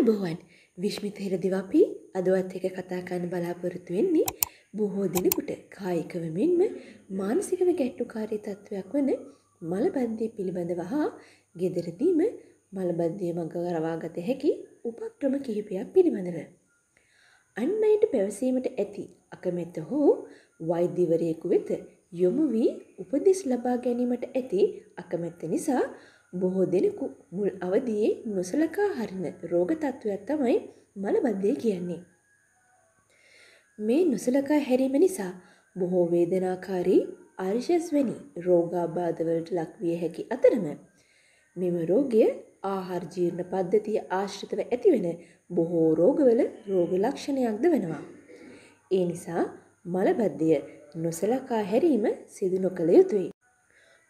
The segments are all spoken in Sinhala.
අයිබෝවන් විශ්මිත හෙරදිවපී අදවත් එක කතාකන්න බලාපොරොත්තු වෙන්නේ බොහෝ දෙනෙකුට කායිකව මෙන්ම මානසිකව ගැට්ටුකාරී තත්ත්වයක් වන මලබන්ධය පිළිබඳව හා ගෙදරදීම මලබන්ධය මඟ කරවාගත හැකි උපක්‍රම කිහිපයක් පිළිබඳව. අන් අයට පැවසීමට ඇති අකමැත හෝ වෛද්‍යවරයෙකු වෙත යොමු වී උපදෙස් ලබා ගැනීමට ඇති අකමැත්ත නිසා බොහෝ දෙනෙකු මුල් අවදියේ නොසලකා හරින රෝග තත්ත්වයක් තමයි මලබද්ධය කියන්නේ. මේ නොසලකා හැරීම නිසා බොහෝ වේදනාකාරී ආර්ශස් වැනි රෝගාබාධවලට ලක්විය හැකි අතරම මෙම රෝගය ආහාර ජීර්ණ පද්ධතිය ආශ්‍රිතව ඇතිවෙන බොහෝ රෝගවල රෝග ලක්ෂණයක්ද වෙනවා. ඒ නිසා මලබද්ධය නොසලකා හැරීම සිදු නොකළ යුතුයි.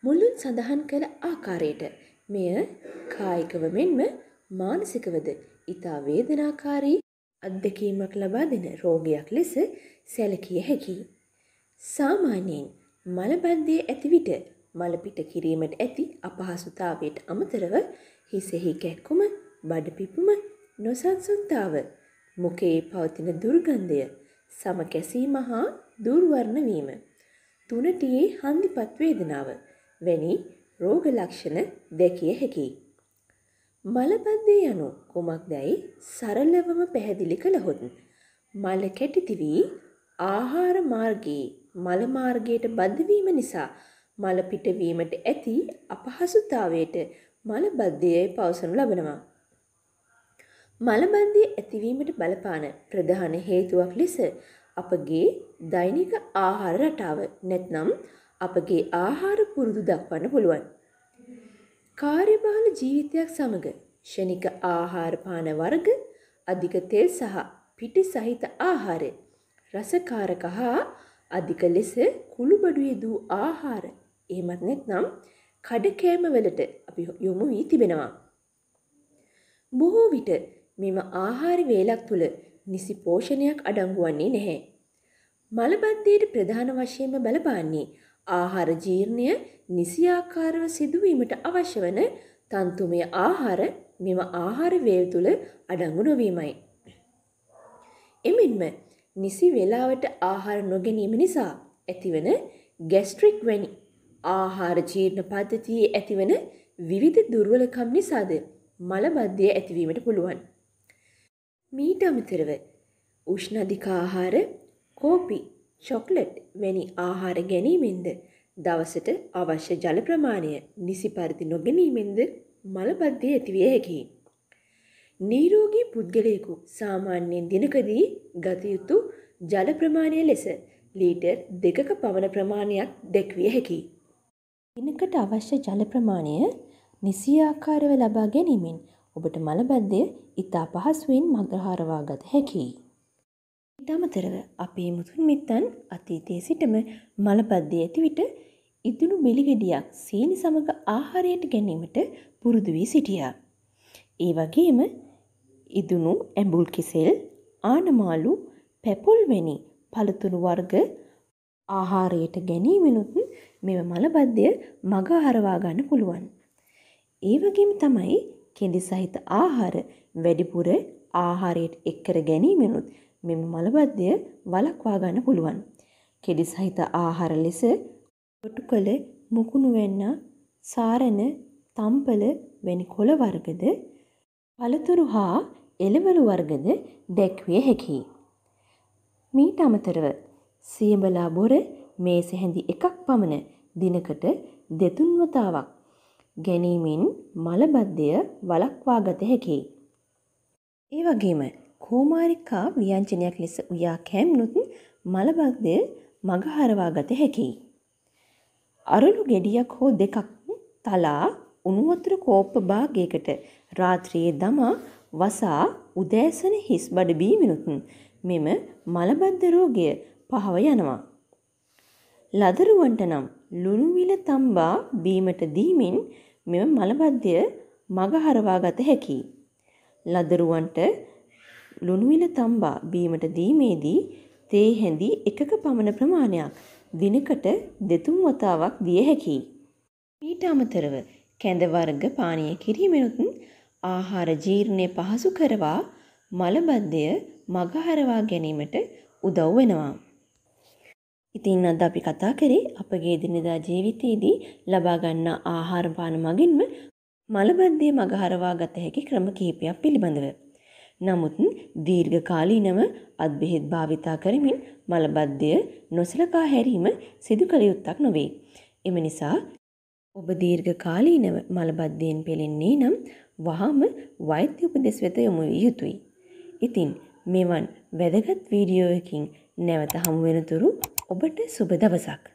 මුලින් සඳහන් කළ ආකාරයට මෙය කායිකව මෙන්ම මානසිකවද ඉතා වේදනාකාරී අත්දැකීමක් ලබා දෙන රෝගයක් ලෙස සැලකිය හැකියි. සාමාන්‍යයෙන් මලබන්දය ඇතිවිට මලපිට කිරීමට ඇති අපහසුතාවයට අමතරව හිසෙහි කැක්කුම බඩපිපුම නොසන්සුන්තාව මොකේ පවතින දුර්ගන්ධය සමකැසීම හා දුර්වර්ණවීම තුනටියේ හන්දිපත් වේදනාව වැනි රෝග ලක්ෂණ දැකිය හැකියි. මලබද්ධය යනු කුමක්දැයි සරලවම පැහැදිලි කළහොත් මල කැටිති වී ආහාර මාර්ගයේ මල මාර්ගයට බද්ධවීම නිසා මල පිටවීමට ඇති අපහසුතාවයට මලබද්ධයයි පවසනු ලබනවා. මලබද්ධය ඇතිවීමට බලපාන ප්‍රධාන හේතුවක් ලෙස අපගේ දෛනික ආහාර රටාව නැත්නම් අපගේ ආහාර පුරුදු දක්වන්න පුළුවන්. කාර්යබහුල ජීවිතයක් සමග ෂණික ආහාර පාන වර්ග අධික තෙල් සහ පිටි සහිත ආහාර රසකාරක හා අධික ලෙස කුළුබඩු යෙදූ ආහාර එහෙමත් නැත්නම් කඩකෑම වලට අපි යොමු වී තිබෙනවා. බොහෝ විට මෙම ආහාර වේලක් තුල නිසි පෝෂණයක් අඩංගු වන්නේ නැහැ. මලබද්ධයට ප්‍රධාන වශයෙන්ම බලපාන්නේ ආහාර ජීර්ණය නිසියාකාරව සිදුවීමට අවශ්‍ය වන තන්තුමය ආහාර මෙම ආහාර වේල් තුල අඩංගු නොවීමයි. එමෙන්ම නිසි වේලාවට ආහාර නොගැනීම නිසා ඇතිවන ગેස්ට්‍රික් වැනි ආහාර ජීර්ණ පද්ධතියේ ඇතිවන විවිධ දුර්වලකම් නිසාද මලබද්ධය ඇතිවීමට පුළුවන්. මීට අමතරව උෂ්ණ අධික ආහාර, කෝපි, චොක්ලට් වැනි ආහාර ගැනීමෙන්ද දවසට අවශ්‍ය ජල ප්‍රමාණය නිසි පරිදි නොගැනීමෙන්ද මලබද්ධිය ඇතිවිය හැකියි. නීරෝගී පුද්ගලයෙකු සාමාන්‍යයෙන් දිනකදී ගත යුතු ජල ප්‍රමාණය ලෙස ලීටර් දෙකක පවන ප්‍රමාණයක් දැක්විය හැකියි. දිනකට අවශ්‍ය ජල ප්‍රමාණය නිසි ආකාරව ලබා ගැනීමෙන් ඔබට මලබද්ධය ඉතා පහසුවෙන් මගහරවා ගත හැකියි. ඉතාමතරව අපේ මුතුන් මිත්තන් අතීතයේ සිටම මලපද්දේ ඇති විට ඉදුණු බෙලිගෙඩියක් සීනි සමග ආහාරයට ගැනීමට පුරුදු වී සිටියා. ඒ වගේම ඉදුණු ඇඹුල් කිසෙල්, ආනමාලු, පැපොල් වැනි පළතුරු වර්ග ආහාරයට ගැනීමෙනුත් මෙම මලබද්දය මග හරවා ගන්න පුළුවන්. ඒ වගේම තමයි කෙඳි සහිත ආහාර වැඩිපුර ආහාරයට එක්කර ගැනීමෙනුත් මෙම මලබද්ධය වලක්වා ගන්න පුළුවන්. කෙඩි සහිත ආහාර ලෙස කොටු කළ මුකුණුවැන්න සාරණ තම්පල වැනි කොළ වර්ගද පළතුරු හා එළවලු වර්ගද දැක්විය හැකියි. මීට අමතරව සියඹලා බොර මේ සැහැඳි එකක් පමණ දිනකට දෙතුන්වතාවක් ගැනීමෙන් මලබද්ධය වලක්වා ගත හැකියි. ඒ වගේම කෝමාරිකා ව්‍යංජනයක් ලෙස උයා කැම්නුත් මලබක්ද මගහරවා ගත හැකියි. අරලු ගෙඩියක් හෝ දෙකක් තලා උණුවතුර කෝප්ප භාගයකට රාත්‍රියේ දමා වසා උදෑසන හිස් බඩ බීමිනුත් මෙම මලබද්ධ රෝගය පහව යනවා. ලදරුවන්ට නම් ලුණුවිල තම්බා බීමට දීමෙන් මෙම මලබද්ධය මගහරවා ගත හැකි. ලදරුවන්ට ලුණුවිල තම්බා බීමට දීමේදී තේ හැඳි එකක පමණ ප්‍රමාණයක් දිනකට දෙතුන් වතාවක් දිය හැකියි. ඊට අමතරව කැඳ වර්ග පානීය කිරීමෙනුත් ආහාර ජීර්ණය පහසු කරවා මලබද්ධය මගහරවා ගැනීමට උදව් වෙනවා. ඉතින් අද අපි කතා කරේ අපගේ දිනදා ජීවිතයේදී ලබා ගන්නා ආහාර පාන මගින්ම මලබද්ධය මගහරවා ගත හැකි ක්‍රම කිහිපයක් පිළිබඳව. නමුත් දීර්ඝකාලීනව අත්බෙහෙත් භාවිතා කරමින් මලබද්ධය නොසලකා හැරීම සිදු කළ යුත්තක් නොවේ. එම නිසා ඔබ දීර්ඝකාලීනව මලබද්ධයෙන් පෙළෙන්නේ නම් වහාම වෛද්‍ය උපදෙස් වෙත යොමු විය යුතුයි. ඉතින් මෙවන් වැදගත් වීඩියෝ එකකින් නැවත හමු වෙනතුරු ඔබට සුබ දවසක්.